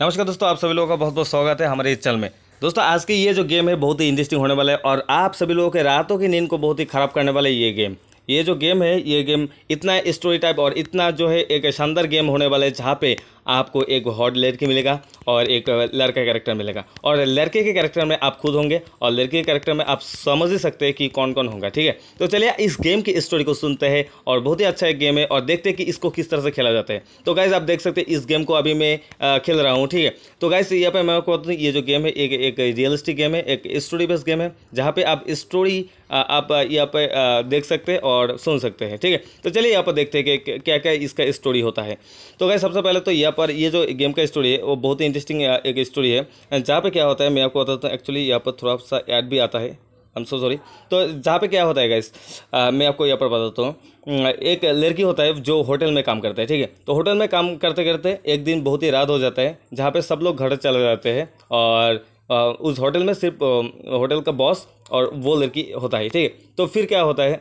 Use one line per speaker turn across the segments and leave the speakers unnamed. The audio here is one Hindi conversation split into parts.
नमस्कार दोस्तों आप सभी लोगों का बहुत बहुत स्वागत है हमारे इस चैनल में दोस्तों आज की ये जो गेम है बहुत ही इंटरेस्टिंग होने वाला है और आप सभी लोगों के रातों की नींद को बहुत ही खराब करने वाला है ये गेम ये जो गेम है ये गेम इतना स्टोरी टाइप और इतना जो है एक शानदार गेम होने वाला है जहाँ पे आपको एक हॉट लड़की मिलेगा और एक लड़का कैरेक्टर मिलेगा और लड़के के कैरेक्टर में आप खुद होंगे और लड़के के कैरेक्टर में आप समझ ही सकते हैं कि कौन कौन होगा ठीक है तो चलिए इस गेम की स्टोरी को सुनते हैं और बहुत ही अच्छा एक गेम है और देखते हैं कि इसको किस तरह से खेला जाता है तो गाइज आप देख सकते हैं इस गेम को अभी मैं खेल रहा हूँ ठीक है तो गाइज यहाँ पर मैं आपको बता ये जो गेम है एक एक रियलिस्टिक गेम है एक स्टोरी बेस्ड गेम है जहाँ पर आप स्टोरी आप यहाँ पर देख सकते हैं और और सुन सकते हैं ठीक है तो चलिए यहाँ पर देखते हैं कि क्या क्या इसका स्टोरी होता है तो गए सबसे पहले तो यहाँ पर ये जो गेम का स्टोरी है वो बहुत ही इंटरेस्टिंग एक स्टोरी है जहाँ पर क्या होता है मैं आपको बताता हूँ एक्चुअली यहाँ पर थोड़ा सा ऐड भी आता है आई एम सो सॉरी तो जहाँ पे क्या होता है गाइस मैं आपको यहाँ पर बताता हूँ एक लड़की होता है जो होटल में काम करता है ठीक है तो होटल में काम करते करते एक दिन बहुत ही रात हो जाता है जहाँ पे सब लोग घर चले जाते हैं और उस होटल में सिर्फ होटल का बॉस और वो लड़की होता है ठीक है तो फिर क्या होता है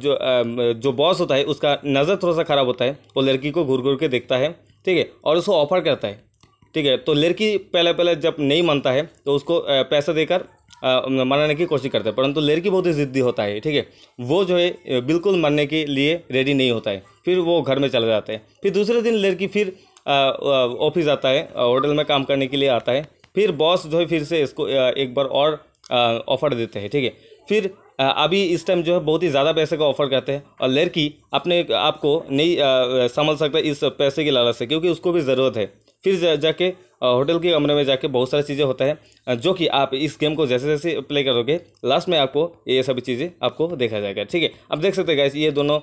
जो जो बॉस होता है उसका नज़र थोड़ा सा ख़राब होता है वो लड़की को घूर घूर के देखता है ठीक है और उसको ऑफर करता है ठीक है तो लड़की पहले पहले जब नहीं मानता है तो उसको पैसा देकर मनाने की कोशिश करता है परंतु लड़की बहुत ही ज़िद्दी होता है ठीक है वो जो है बिल्कुल मरने के लिए रेडी नहीं होता है फिर वो घर में चला जाता है फिर दूसरे दिन लड़की फिर ऑफिस आता है होटल में काम करने के लिए आता है फिर बॉस जो है फिर से इसको एक बार और ऑफ़र देते हैं ठीक है फिर अभी इस टाइम जो है बहुत ही ज़्यादा पैसे का ऑफर करते हैं और लड़की अपने आप को नहीं संभल सकता इस पैसे की लालच से क्योंकि उसको भी ज़रूरत है फिर जाके होटल के कमरे में जाके बहुत सारी चीज़ें होता है जो कि आप इस गेम को जैसे जैसे प्ले करोगे लास्ट में आपको ये सभी चीज़ें आपको देखा जाएगा ठीक है अब देख सकते हैं ये दोनों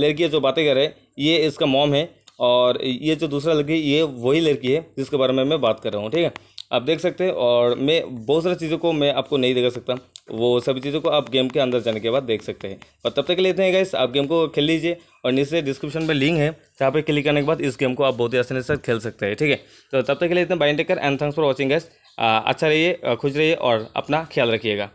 लड़कियाँ जो बातें कर रहे हैं ये इसका मॉम है और ये जो दूसरा लड़की ये वही लड़की है जिसके बारे में मैं बात कर रहा हूँ ठीक है आप देख सकते हैं और मैं बहुत सारी चीज़ों को मैं आपको नहीं दिखा सकता वो सभी चीज़ों को आप गेम के अंदर जाने के बाद देख सकते हैं और तब तक के लिए इतने गाइस आप गेम को खेल लीजिए और नीचे डिस्क्रिप्शन में लिंक है जहाँ पे क्लिक करने के बाद इस गेम को आप बहुत ही आसानी से खेल सकते हैं ठीक है तो तब तक के लिए इतने बाइंड टेकर and thanks for watching guys अच्छा रहिए खुश रहिए और अपना ख्याल रखिएगा